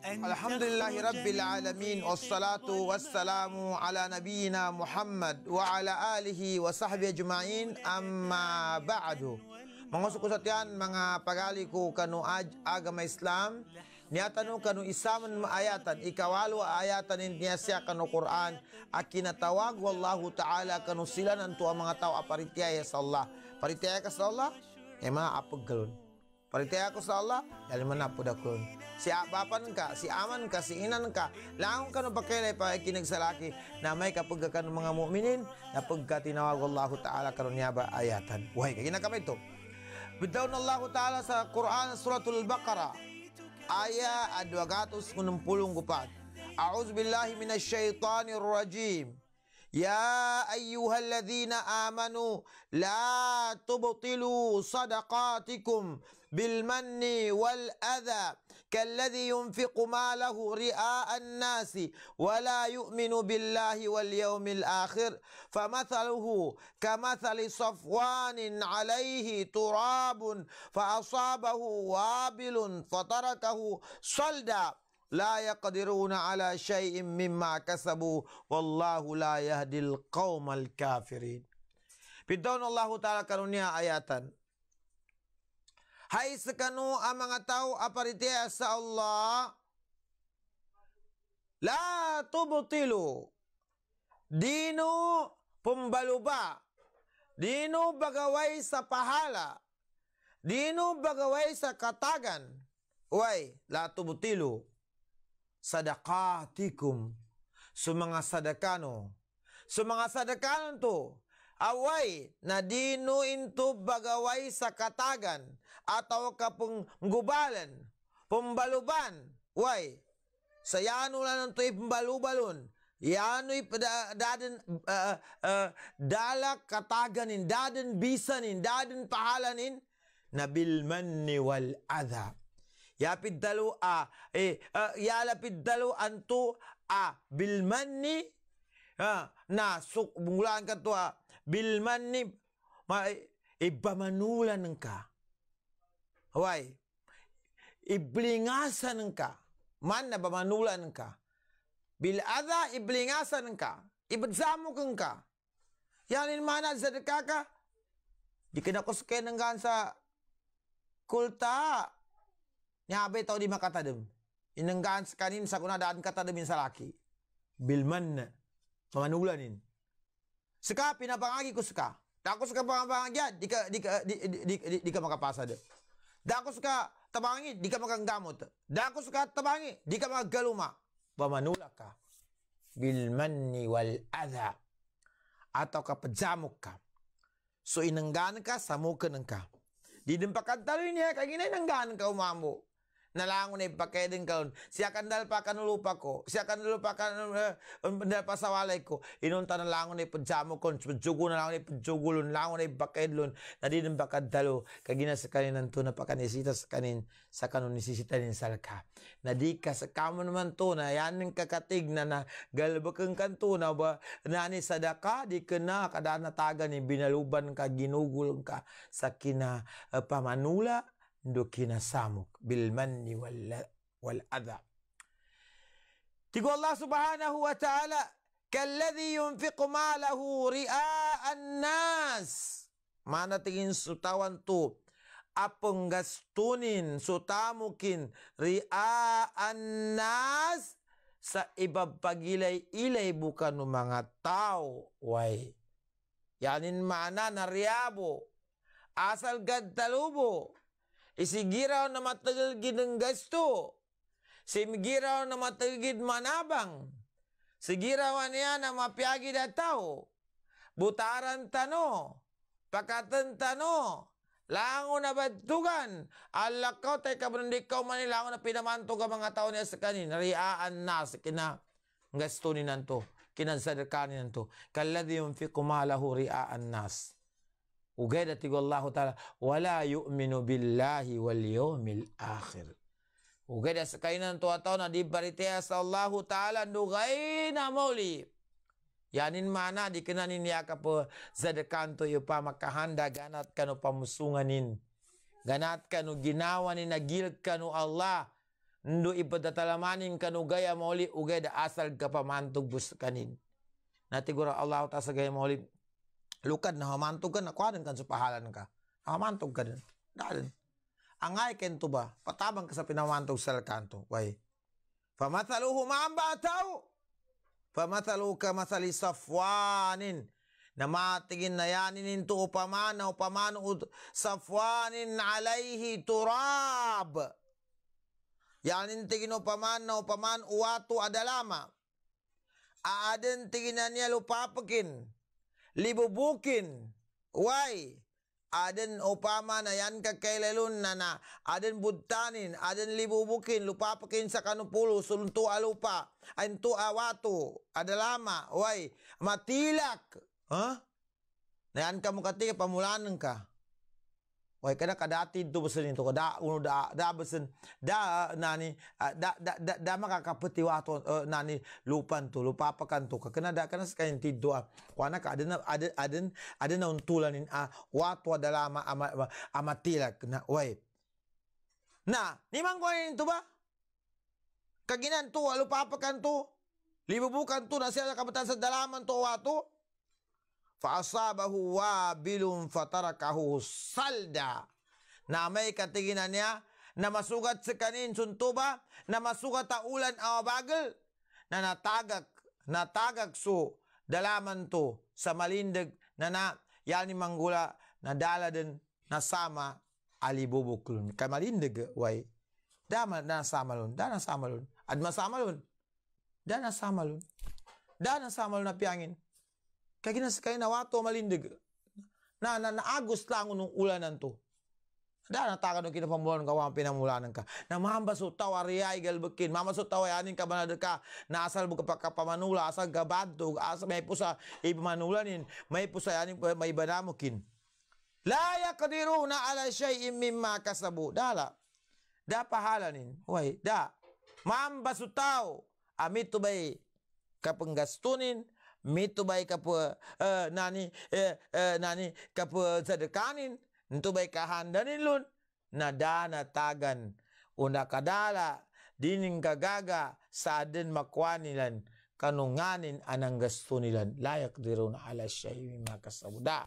Alhamdulillahi Rabbil Alamin Wassalatu wassalamu ala nabiyina Muhammad Wa ala alihi wa sahbihi ajma'in Amma ba'du Mga sukusatyan, mga pagali ko kanu agama Islam Niyatanong kanu isaman maayatan Ikawalo ayatan niya siya kanu Quran Akinatawag wallahu ta'ala kanu sila ng tuwa mga tao Aparitiyaya sa Allah Paritiyaya ka sa Allah? Eh mga Panitia aku salah, dari ya, mana puda kun. Si apapan ka, si aman ka, si inan ka. Laong ka pakai lepa kini sa Namai na may kapagkakan mga mu'minin na ya, pagkatinawag Allah Ta'ala karon niyaba ayatan. Buhay ka. Ginagawa itu. Bidaw na Allah Ta'ala sa Quran Suratul Baqarah aya 264. A'udzu billahi minasy syaithanir rajim. يا أيها الذين آمنوا لا تبطلوا صدقاتكم بالمن والأذى كالذي ينفق ماله رئاء الناس ولا يؤمن بالله واليوم الآخر فمثله كمثل صفوان عليه تراب فأصابه وابل فتركه صلدا لا يقدرون على شيء مما كسبوا والله لا يهدي القوم الكافرين بدون الله تعالى كنونيا آياتا هاي سكنو أمان تاو أبرتياس الله لا تبطلوا دينو بمبلوبا دينو بغوي سبحالا دينو بغوي سكتاغن وي لا تبطلوا sadakatikum sa mga sadakano. Sa mga sadakano to, away na dino into bagaway sa katagan atau kapung gubalan, pembaluban, way. Sa yano lang ito ipembalubalon. Yano daden uh, uh, dala kataganin, daden bisanin, daden pahalanin, nabilmanni wal adha. Ya piddaluu a eh, eh ya la piddaluu antu a bilman ha na suk bungulan ka tua a bilmanni ma ibba manulan ka wai iblingasan nka manna ba manulan nka bil adha iblingasan nka ibzamu nka yanin mana sedekah ka dikena ko sken sa kulta Nyabe tau di makatadem. Inengkaan sekanin sakuna daan katadem insalaki. Bilman mamanulan Seka pinapangagi ku seka. Aku suka pangang aja ya, di ka di ka di di di, di ka makapasa de. Da aku suka tebangi di ka makangamot. Da aku suka tebangi di ka makagaluma. Pamanulaka bil wal adha atau ka pejamuk So inenggan ka samu kenengka. Di dempakan talu ini ya kayak gini ka umamu. nalangon ay pakaidin kaon siya kandal pa kanulupa ko siya kandal pa kan eh, uh, um, pasawalay ko inunta nalangon ay pujamo kon pujugo nalangon ay pujugulon langon ay pakaidlon nadin bakadalo kagina sa kanin to na pakanisita sa kanin sa kanon nisisita nin salka nadika sa kamo naman to na yan ng kakatig na na galbakang kanto na ba nani sadaka di kena kada natagan ni eh, binaluban ka ginugol ka sa kina uh, pamanula dukinasamuk bil manni wal, adha. Tigo Allah subhanahu wa ta'ala, Kalladhi yunfiqu malahu ria'an nas. Manatingin sutawan to, apong gastunin, sutamukin, ria'an nas, sa ibabagilay-ilay bukan ng mga tao. Way. Yanin mana na riyabo. Asal gad Isigiraw eh, na matagal gid ang gasto. Simigiraw na matagal gid manabang. Sigiraw niya na mapiyagi da tao. Butaran tano. Pakatan tano. Lango na badtugan. Allah ka, tay kabundi ka manilango na pinamanto ka mga tao niya sa kanin. Nariaan na sa kina gasto ni nanto. Kinansadarkanin nanto. Kalladhi yung fikumala huriaan nas. ugaidatigallahu taala wala yu'minu billahi wal yawmil akhir ugaida sekainan tua tauna di baritea Allah taala nugaina mauli yanin mana ini ya kapa zadekanto yupa makahanda ganat kanu pamusunganin ganat kanu ginawanin nagil kanu Allah ndu ibadatalamanin kanu gaya mauli ugaida asal kapa mantuk buskanin Nanti gura Allah ta'ala gaya mauli lukan na hamantugan na kwadan kan supahalan ka. Hamantugan. Dadan. Angay ken tuba, patabang ka sa pinamantog sal kanto. Way. Famathaluhu ma'ambataw. Famathalu ka mathali safwanin. Na matigin na yanin into upamana upamano safwanin alaihi turab. Yanin tigin upaman na upaman uwatu adalama. Aadin tiginan niya lupapakin libubukin wai aden upama na yan kailalun na na aden budtanin aden libubukin lupa pakin sa kanupulo suluntu alupa antu awatu adalama wai matilak ha huh? na yan ka mukatika pamulanan ka wai kada kada ati itu besen itu kada unu da da besen da nani da da da, da maka ka wato e, nani lupan tu lupa apa kan tu kena da kena sekain ti doa wana ka ada ada ada ada na untulanin a wato adalah ama ama ama na wai nah ni mangkoin tu ba kaginan tu lupa apa kan tu libu bukan tu ada kabatan sedalaman tu wato Fasabahu wabilun fatarakahu salda. Namai katiginannya namasugat sekanin suntuba namasugata ulan awabagel, na natagak natagak su dalaman tu sa malindag na na yani manggula na dala din na sama alibubuklun kay malindag way dama na sama lun dana sama lun adma sama lun dana sama lun dana sama lun na piangin Kaya kinaskay na wato malindig. Na, na na naagos lang nung ulanan to. Da na nung no kinapamulon ka wang pinamulanan ka. Na mamba so tawariya igal bekin. Mamba so tawayanin ka banada ka. Na asal buka pagkapamanula, asal gabadog, asal may pusa ipamanulanin, may pusa yanin may banamukin. La yaqdiruna ala shay'in mimma kasabu. Dala. Da pahalanin. Way, da. Mamba so tao. Amit to bay kapenggastunin mitu bai kapua uh, eh, nani uh, uh, nani kapua sedekanin ntu bai kahandanin lun dana tagan una kadala dining kagaga sadin makwanilan kanunganin anang gastunilan layak dirun ala syai mimma kasabu da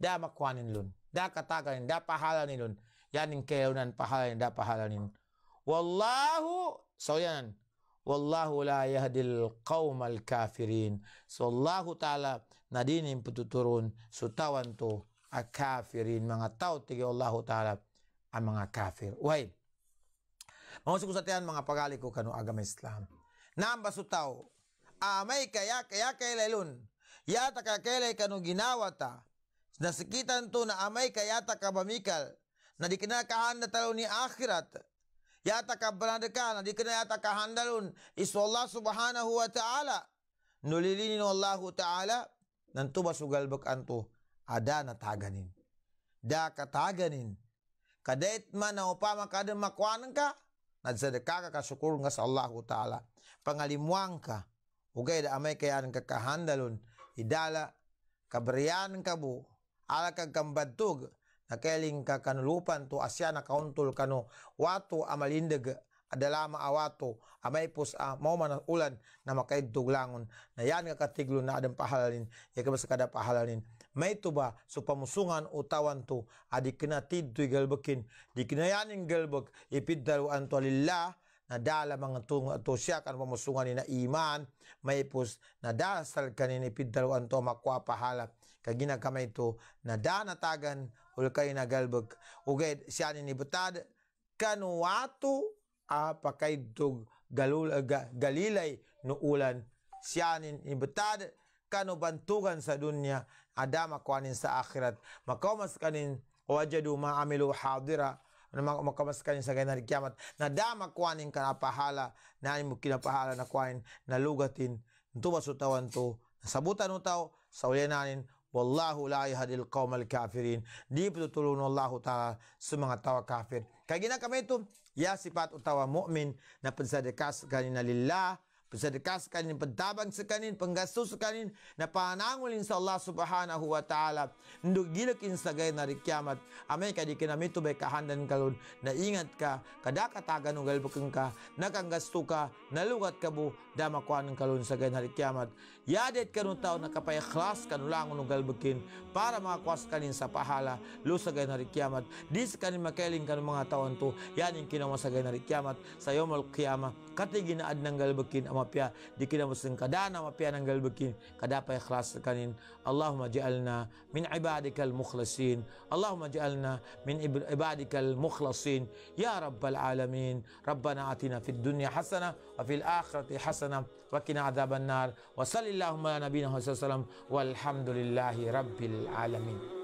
da makwanin lun da kataganin da pahalanin lun yanin kelaunan pahalanin da pahalanin wallahu soyanan wallahu la yahdil qaumal kafirin sallahu taala nadinin pututurun sutawantu akafirin mga tao tigi wallahu taala ang mga kafir way mga sukusatian mga pagali ko kanu agama Islam namba sutaw amay kaya kaya kay laylun yata ka ya, ya ya kanu ginawata nasikitan to na amay kayata kabamikal na dikinakahan na talo ni akhirat ಯಾತಕಬ್ಬರದಕಾನ ದಿಕನ ಯಾತಕ ಹಂದಲುನ್ ಇಸು ಅಲ್ಲಾಹ್ Subhanahu Wa Taala. nulilinin Allahu taala nantu basugal bekantu ada na taganin da ka kadait mana na upama kada makwanan ka nadsadaka Allahu taala pangalimuang ka ugay da amay kayan ka idala kabriyan kabu ala nakeling ka kanulupan to asya na kauntol kano wato amalindag adala maawato amay pus a mao man ulan na makaidtog langon na yan nga katiglo na adang pahalalin ya ka kada pahalalin may tuba so pamusungan utawan to adi kinatid to galbakin di kinayaning galbak ipiddaruan to lillah nadala mga tungo ato siya kan pamusungan ni na iman may pus nadasal kanin ipiddaruan to makwapahalap kagina kamay to nadanatagan ulkay nagalbag ugay siya ni nibutad kanuwato ah, dug galul ga, galilay no ulan siya ni nibutad kanubantugan sa dunya adama kwanin sa akhirat makamas kanin wajadu maamilu hadira na makamas kanin sa ganar kiamat na dama kwanin kanapahala na mo kinapahala na kwanin na lugatin tumas utawan to nasabutan utaw sa ulinanin wallahu la yahdil qaumal kafirin di pertolongan Allah taala semua tawa kafir kagina kami itu ya sifat utawa mukmin na pensedekah kanina lillah Bersedekah sekanin, pentabang sekanin, penggasus sekanin. Na panangul insya Allah subhanahu wa ta'ala. Nduk gilak insagay na kiamat. Amay ka di kinamito bay kahandan kalun. Na ingat ka, kada katagan ugal ka. Nakanggasto ka, nalugat ka bu. Damakuan ng kalun sagay na kiamat. Yadet ya ka nung tao na kapayakhlas ka nulangon ugal bukin. Para makwaskanin sa pahala. Lusagay na kiamat. Di sekanin makailing ka ng mga taon to. Yan yung sa sagay na rikyamat, Sa yomol kiamat. Katiginaad ng galbukin اللهم بيا ديكنا مسلم كدانا ما بيا ننقل بكين كدا با إخلاص كنين اللهم جعلنا من عبادك المخلصين اللهم جعلنا من عبادك المخلصين يا رب العالمين ربنا آتنا في الدنيا حسنة وفي الآخرة حسنة وقنا عذاب النار وصل اللهم على نبينا صلى الله عليه وسلم والحمد لله رب العالمين